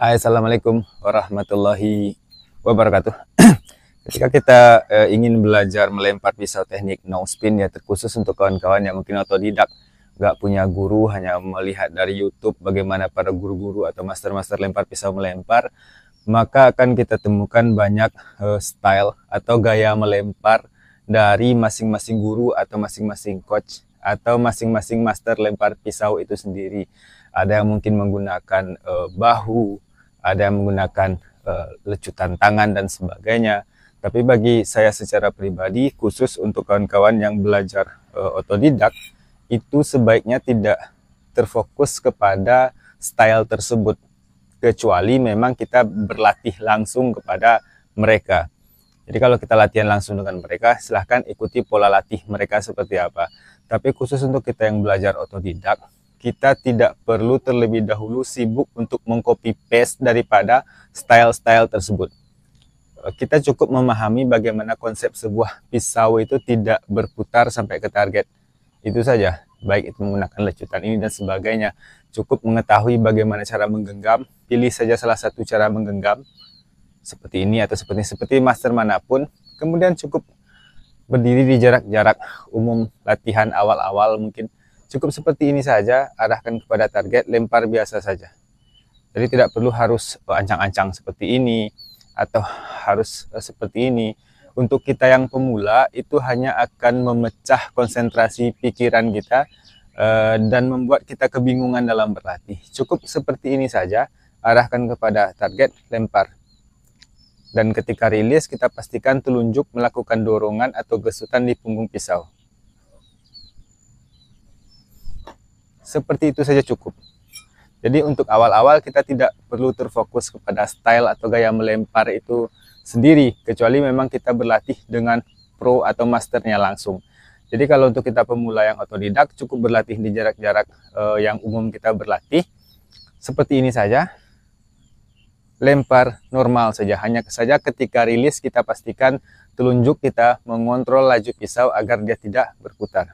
Hai assalamualaikum warahmatullahi wabarakatuh Jika kita e, ingin belajar melempar pisau teknik no spin ya terkhusus untuk kawan-kawan yang mungkin otodidak nggak punya guru hanya melihat dari YouTube bagaimana para guru-guru atau master-master lempar pisau melempar maka akan kita temukan banyak e, style atau gaya melempar dari masing-masing guru atau masing-masing coach atau masing-masing master lempar pisau itu sendiri ada yang mungkin menggunakan e, bahu ada yang menggunakan uh, lecutan tangan dan sebagainya. Tapi bagi saya secara pribadi, khusus untuk kawan-kawan yang belajar uh, otodidak, itu sebaiknya tidak terfokus kepada style tersebut, kecuali memang kita berlatih langsung kepada mereka. Jadi kalau kita latihan langsung dengan mereka, silahkan ikuti pola latih mereka seperti apa. Tapi khusus untuk kita yang belajar otodidak, kita tidak perlu terlebih dahulu sibuk untuk mengcopy paste daripada style-style tersebut. Eh, kita cukup memahami bagaimana konsep sebuah pisau itu tidak berputar sampai ke target. Itu saja, baik itu menggunakan lecutan ini dan sebagainya. Cukup mengetahui bagaimana cara menggenggam, pilih saja salah satu cara menggenggam seperti ini atau seperti seperti master manapun. Kemudian cukup berdiri di jarak-jarak umum latihan awal-awal mungkin Cukup seperti ini saja, arahkan kepada target, lempar biasa saja. Jadi tidak perlu harus ancang-ancang seperti ini atau harus eh, seperti ini. Untuk kita yang pemula itu hanya akan memecah konsentrasi pikiran kita eh, dan membuat kita kebingungan dalam berlatih. Cukup seperti ini saja, arahkan kepada target, lempar. Dan ketika rilis kita pastikan telunjuk melakukan dorongan atau gesutan di punggung pisau. seperti itu saja cukup. Jadi untuk awal-awal kita tidak perlu terfokus kepada style atau gaya melempar itu sendiri, kecuali memang kita berlatih dengan pro atau masternya langsung. Jadi kalau untuk kita pemula yang otodidak cukup berlatih di jarak-jarak eh, yang umum kita berlatih seperti ini saja. Lempar normal saja, hanya saja ketika rilis kita pastikan telunjuk kita mengontrol laju pisau agar dia tidak berputar.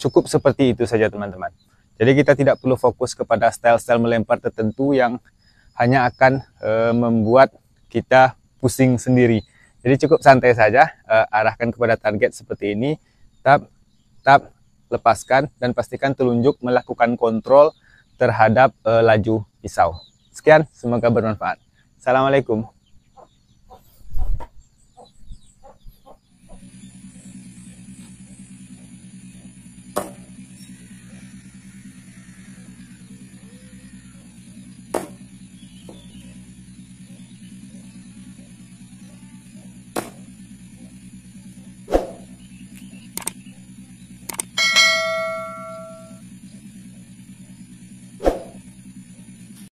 cukup seperti itu saja teman-teman. Jadi kita tidak perlu fokus kepada style-style melempar tertentu yang hanya akan e, membuat kita pusing sendiri. Jadi cukup santai saja, e, arahkan kepada target seperti ini, tap, tap, lepaskan, dan pastikan telunjuk melakukan kontrol terhadap e, laju pisau. Sekian, semoga bermanfaat. Assalamualaikum.